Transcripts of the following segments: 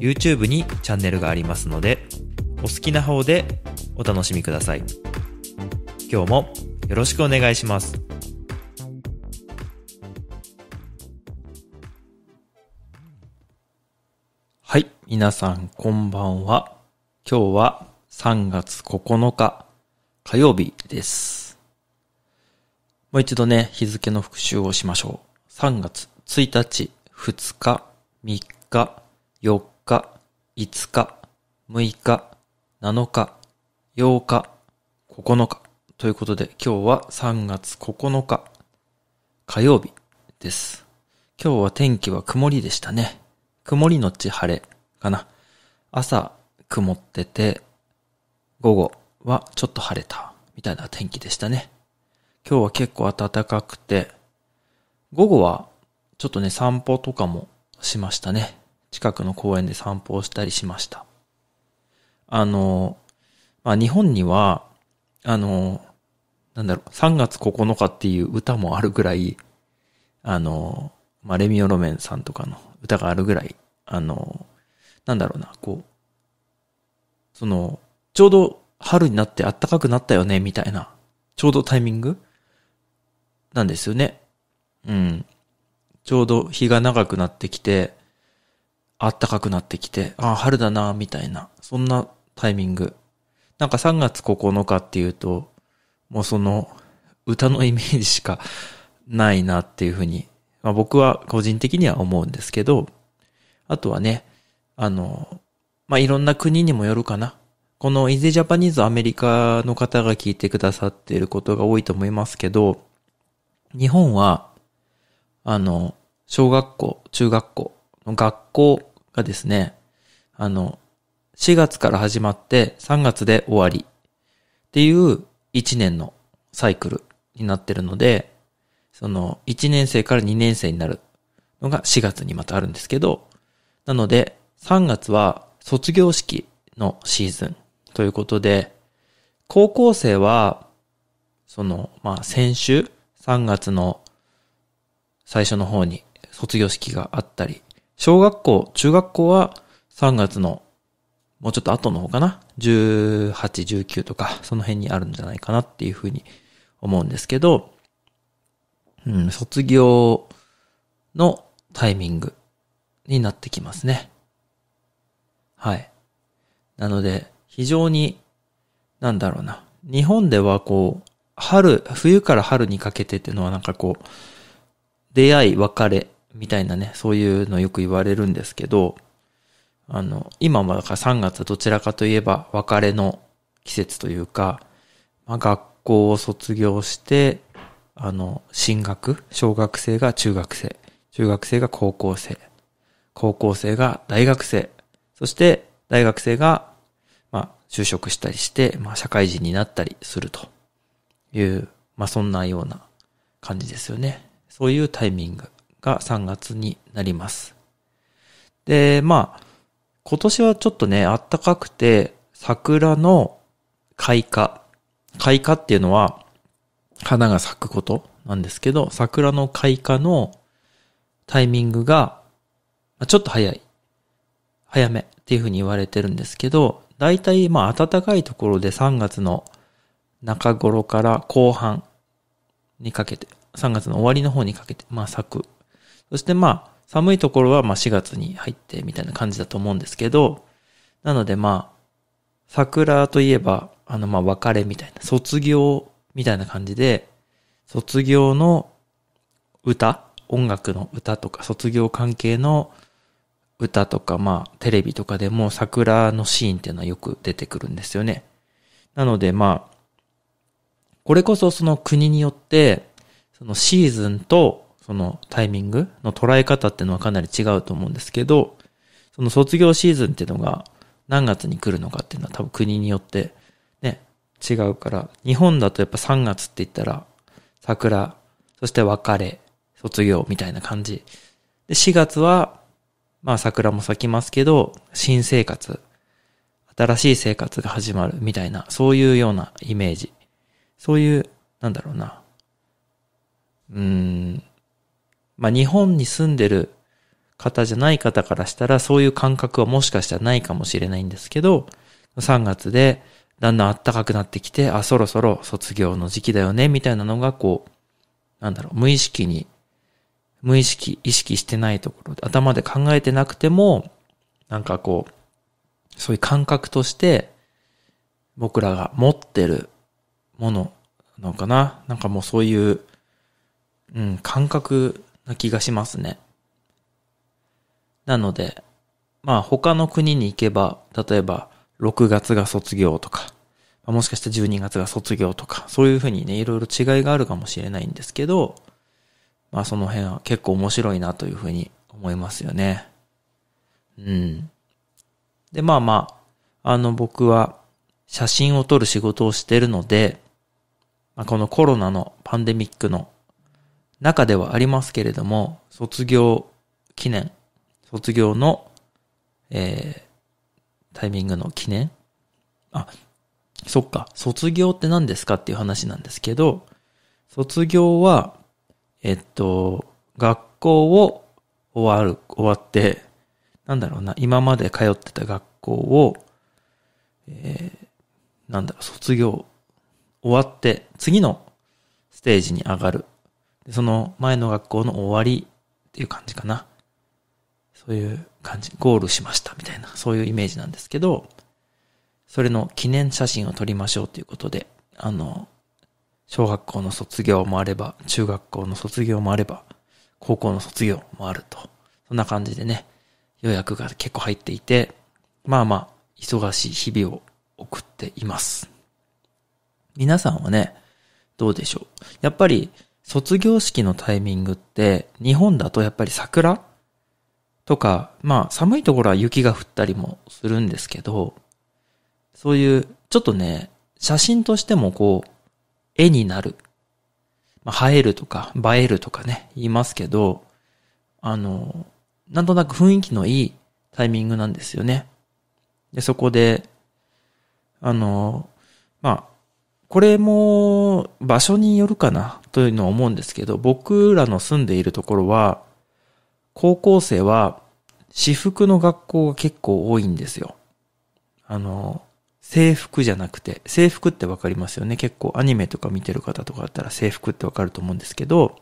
YouTube にチャンネルがありますので、お好きな方でお楽しみください。今日もよろしくお願いします。はい、皆さんこんばんは。今日は3月9日火曜日です。もう一度ね、日付の復習をしましょう。3月1日、2日、3日、4日、5日、6日、7日、8日、9日ということで今日は3月9日火曜日です。今日は天気は曇りでしたね。曇りのち晴れかな。朝曇ってて午後はちょっと晴れたみたいな天気でしたね。今日は結構暖かくて午後はちょっとね散歩とかもしましたね。近くの公園で散歩をしたりしました。あの、まあ、日本には、あの、なんだろう、3月9日っていう歌もあるぐらい、あの、まあ、レミオロメンさんとかの歌があるぐらい、あの、なんだろうな、こう、その、ちょうど春になって暖かくなったよね、みたいな、ちょうどタイミングなんですよね。うん。ちょうど日が長くなってきて、暖かくなってきて、ああ、春だな、みたいな、そんなタイミング。なんか3月9日っていうと、もうその、歌のイメージしかないなっていうふうに、まあ僕は個人的には思うんですけど、あとはね、あの、まあいろんな国にもよるかな。この Easy Japanese アメリカの方が聞いてくださっていることが多いと思いますけど、日本は、あの、小学校、中学校の学校がですね、あの、4月から始まって3月で終わりっていう1年のサイクルになってるので、その1年生から2年生になるのが4月にまたあるんですけど、なので3月は卒業式のシーズンということで、高校生は、その、まあ、先週3月の最初の方に卒業式があったり小学校、中学校は3月のもうちょっと後の方かな。18、19とか、その辺にあるんじゃないかなっていうふうに思うんですけど、うん、卒業のタイミングになってきますね。はい。なので、非常に、なんだろうな。日本ではこう、春、冬から春にかけてっていうのはなんかこう、出会い、別れ、みたいなね、そういうのよく言われるんですけど、あの、今もだから3月どちらかといえば別れの季節というか、まあ、学校を卒業して、あの、進学、小学生が中学生、中学生が高校生、高校生が大学生、そして大学生が、まあ、就職したりして、まあ、社会人になったりするという、まあ、そんなような感じですよね。そういうタイミング。が3月になります。で、まあ、今年はちょっとね、あったかくて、桜の開花。開花っていうのは、花が咲くことなんですけど、桜の開花のタイミングが、ちょっと早い。早めっていうふうに言われてるんですけど、大体まあ暖かいところで3月の中頃から後半にかけて、3月の終わりの方にかけて、まあ咲くそしてまあ、寒いところはまあ4月に入ってみたいな感じだと思うんですけど、なのでまあ、桜といえば、あのまあ別れみたいな、卒業みたいな感じで、卒業の歌、音楽の歌とか、卒業関係の歌とか、まあ、テレビとかでも桜のシーンっていうのはよく出てくるんですよね。なので、まあ、これこそその国によって、そのシーズンとそのタイミングの捉え方っていうのはかなり違うと思うんですけど、その卒業シーズンっていうのが何月に来るのかっていうのは多分国によってね、違うから、日本だとやっぱ3月って言ったら桜、そして別れ、卒業みたいな感じ。で、4月は、まあ桜も咲きますけど、新生活、新しい生活が始まるみたいな、そういうようなイメージ。そういう、なんだろうな。うーん、まあ、日本に住んでる方じゃない方からしたら、そういう感覚はもしかしたらないかもしれないんですけど、3月でだんだん暖かくなってきて、あ、そろそろ卒業の時期だよね、みたいなのがこう、なんだろう、無意識に、無意識、意識してないところで、頭で考えてなくても、なんかこう、そういう感覚として、僕らが持ってるものなのかななんかもうそういう、うん、感覚な気がしますね。なので、まあ他の国に行けば、例えば6月が卒業とか、もしかしたら12月が卒業とか、そういうふうにね、いろいろ違いがあるかもしれないんですけど、まあその辺は結構面白いなというふうに思いますよね。うん。で、まあまあ、あの僕は写真を撮る仕事をしてるので、まあ、このコロナのパンデミックの中ではありますけれども、卒業記念、卒業の、えー、タイミングの記念あ、そっか、卒業って何ですかっていう話なんですけど、卒業は、えっと、学校を終わる、終わって、なんだろうな、今まで通ってた学校を、えー、なんだろう、卒業、終わって、次のステージに上がるその前の学校の終わりっていう感じかな。そういう感じ。ゴールしましたみたいな、そういうイメージなんですけど、それの記念写真を撮りましょうということで、あの、小学校の卒業もあれば、中学校の卒業もあれば、高校の卒業もあると。そんな感じでね、予約が結構入っていて、まあまあ、忙しい日々を送っています。皆さんはね、どうでしょうやっぱり、卒業式のタイミングって、日本だとやっぱり桜とか、まあ寒いところは雪が降ったりもするんですけど、そういう、ちょっとね、写真としてもこう、絵になる。まあ、映えるとか、映えるとかね、言いますけど、あの、なんとなく雰囲気のいいタイミングなんですよね。で、そこで、あの、まあ、これも場所によるかなというのは思うんですけど、僕らの住んでいるところは、高校生は私服の学校が結構多いんですよ。あの、制服じゃなくて、制服ってわかりますよね。結構アニメとか見てる方とかだったら制服ってわかると思うんですけど、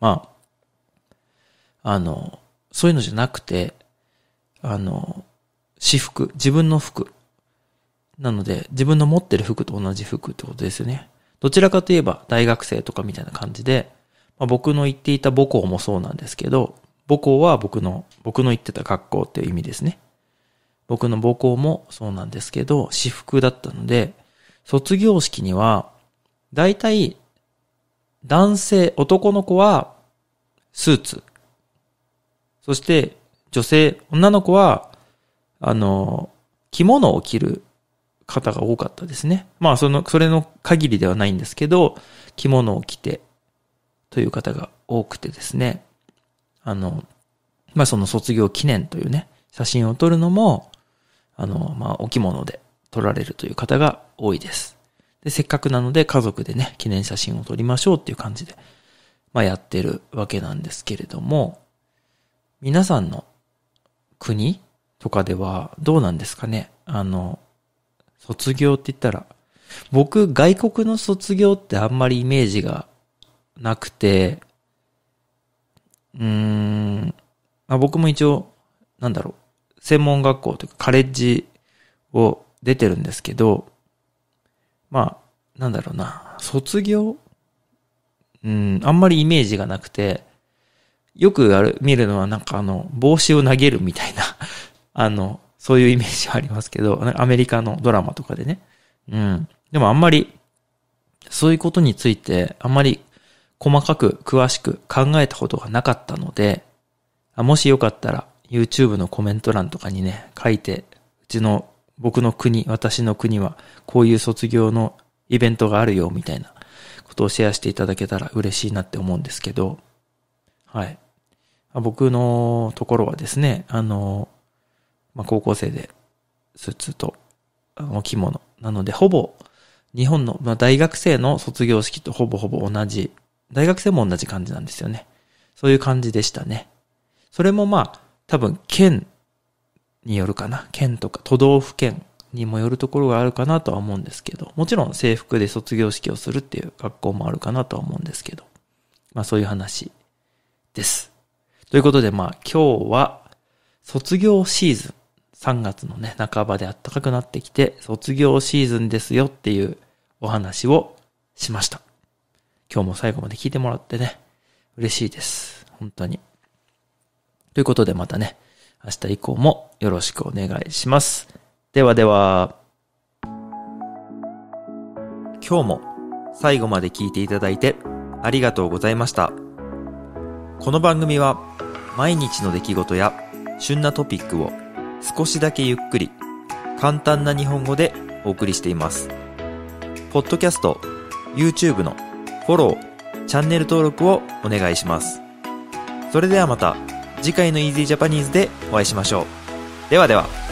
まあ、あの、そういうのじゃなくて、あの、私服、自分の服なので、自分の持ってる服と同じ服ってことですよね。どちらかといえば大学生とかみたいな感じで、まあ、僕の言っていた母校もそうなんですけど、母校は僕の、僕の言ってた格好っていう意味ですね。僕の母校もそうなんですけど、私服だったので、卒業式には、大体、男性、男の子は、スーツ。そして、女性、女の子は、あの、着物を着る方が多かったですね。まあ、その、それの限りではないんですけど、着物を着てという方が多くてですね、あの、まあ、その卒業記念というね、写真を撮るのも、あの、まあ、お着物で撮られるという方が多いです。で、せっかくなので家族でね、記念写真を撮りましょうっていう感じで、まあ、やってるわけなんですけれども、皆さんの国とかではどうなんですかねあの、卒業って言ったら、僕、外国の卒業ってあんまりイメージがなくて、うーん、まあ、僕も一応、なんだろう、専門学校というかカレッジを出てるんですけど、まあ、なんだろうな、卒業うん、あんまりイメージがなくて、よくある、見るのはなんかあの、帽子を投げるみたいな あの、そういうイメージはありますけど、アメリカのドラマとかでね。うん。でもあんまり、そういうことについて、あんまり細かく詳しく考えたことがなかったので、もしよかったら YouTube のコメント欄とかにね、書いて、うちの僕の国、私の国はこういう卒業のイベントがあるよみたいなことをシェアしていただけたら嬉しいなって思うんですけど、はい。僕のところはですね、あの、まあ、高校生で、スーツと、お着物。なので、ほぼ、日本の、まあ、大学生の卒業式とほぼほぼ同じ、大学生も同じ感じなんですよね。そういう感じでしたね。それもまあ、多分、県によるかな。県とか都道府県にもよるところがあるかなとは思うんですけど、もちろん制服で卒業式をするっていう学校もあるかなとは思うんですけど、まあそういう話です。ということでまあ今日は卒業シーズン3月のね、半ばで暖かくなってきて、卒業シーズンですよっていうお話をしました。今日も最後まで聞いてもらってね、嬉しいです。本当に。ということでまたね、明日以降もよろしくお願いします。ではでは、今日も最後まで聞いていただいてありがとうございました。この番組は毎日の出来事や旬なトピックを少しだけゆっくり、簡単な日本語でお送りしています。ポッドキャスト、YouTube のフォロー、チャンネル登録をお願いします。それではまた次回の Easy Japanese でお会いしましょう。ではでは。